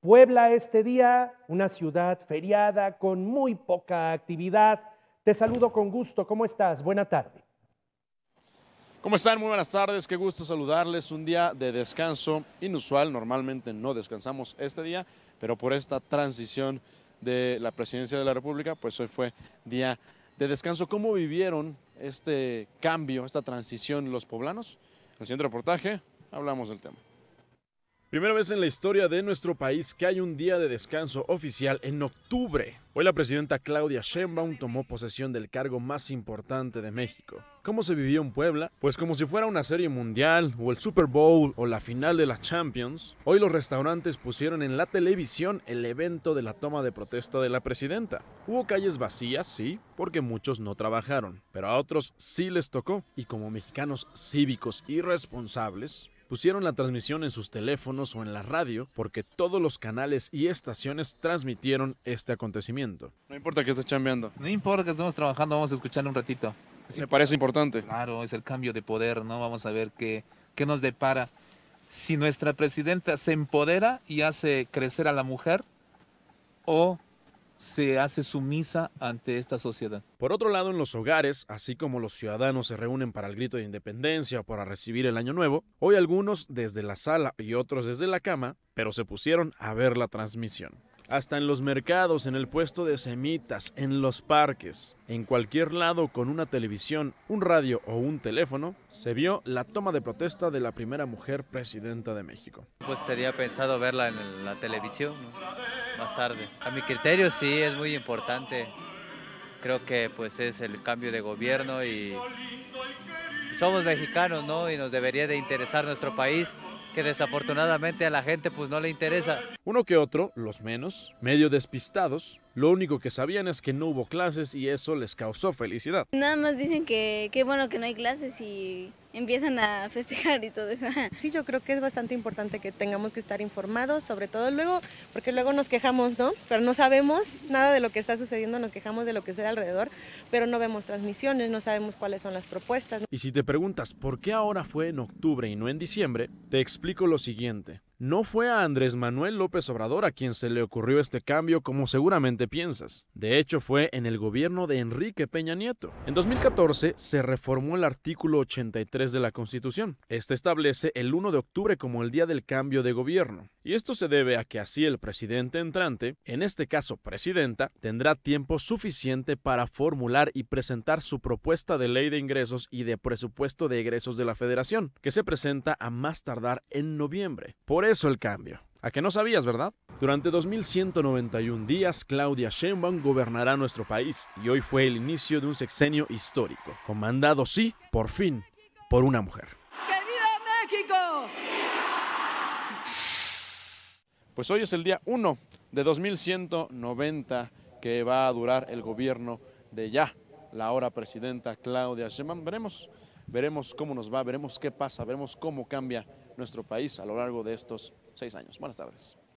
Puebla este día, una ciudad feriada con muy poca actividad. Te saludo con gusto. ¿Cómo estás? Buena tarde. ¿Cómo están? Muy buenas tardes. Qué gusto saludarles. Un día de descanso inusual. Normalmente no descansamos este día, pero por esta transición de la presidencia de la República, pues hoy fue día de descanso. ¿Cómo vivieron este cambio, esta transición los poblanos? En el siguiente reportaje hablamos del tema. Primera vez en la historia de nuestro país que hay un día de descanso oficial en octubre. Hoy la presidenta Claudia Sheinbaum tomó posesión del cargo más importante de México. ¿Cómo se vivió en Puebla? Pues como si fuera una serie mundial, o el Super Bowl, o la final de la Champions, hoy los restaurantes pusieron en la televisión el evento de la toma de protesta de la presidenta. Hubo calles vacías, sí, porque muchos no trabajaron, pero a otros sí les tocó, y como mexicanos cívicos y responsables, pusieron la transmisión en sus teléfonos o en la radio porque todos los canales y estaciones transmitieron este acontecimiento. No importa que estés chambeando. No importa que estemos trabajando, vamos a escuchar un ratito. Me parece importante. Claro, es el cambio de poder, ¿no? Vamos a ver qué, qué nos depara. Si nuestra presidenta se empodera y hace crecer a la mujer o se hace sumisa ante esta sociedad. Por otro lado, en los hogares, así como los ciudadanos se reúnen para el grito de independencia o para recibir el año nuevo, hoy algunos desde la sala y otros desde la cama, pero se pusieron a ver la transmisión. Hasta en los mercados, en el puesto de semitas, en los parques, en cualquier lado con una televisión, un radio o un teléfono, se vio la toma de protesta de la primera mujer presidenta de México. Pues tenía pensado verla en la televisión más tarde. A mi criterio sí, es muy importante. Creo que pues es el cambio de gobierno y somos mexicanos, ¿no? Y nos debería de interesar nuestro país que desafortunadamente a la gente pues no le interesa. Uno que otro, los menos, medio despistados, lo único que sabían es que no hubo clases y eso les causó felicidad. Nada más dicen que qué bueno que no hay clases y empiezan a festejar y todo eso. Sí, yo creo que es bastante importante que tengamos que estar informados, sobre todo luego, porque luego nos quejamos, ¿no? Pero no sabemos nada de lo que está sucediendo, nos quejamos de lo que sucede alrededor, pero no vemos transmisiones, no sabemos cuáles son las propuestas. Y si te preguntas por qué ahora fue en octubre y no en diciembre, te explico lo siguiente. No fue a Andrés Manuel López Obrador a quien se le ocurrió este cambio como seguramente piensas. De hecho, fue en el gobierno de Enrique Peña Nieto. En 2014 se reformó el artículo 83 de la Constitución. Este establece el 1 de octubre como el día del cambio de gobierno. Y esto se debe a que así el presidente entrante, en este caso presidenta, tendrá tiempo suficiente para formular y presentar su propuesta de ley de ingresos y de presupuesto de egresos de la Federación, que se presenta a más tardar en noviembre. Por eso el cambio. ¿A que no sabías, verdad? Durante 2191 días, Claudia Sheinbaum gobernará nuestro país y hoy fue el inicio de un sexenio histórico, comandado sí, por fin, por una mujer. ¡Que viva México! Pues hoy es el día 1 de 2190 que va a durar el gobierno de ya la ahora presidenta Claudia Sheinbaum. Veremos, veremos cómo nos va, veremos qué pasa, veremos cómo cambia nuestro país a lo largo de estos seis años. Buenas tardes.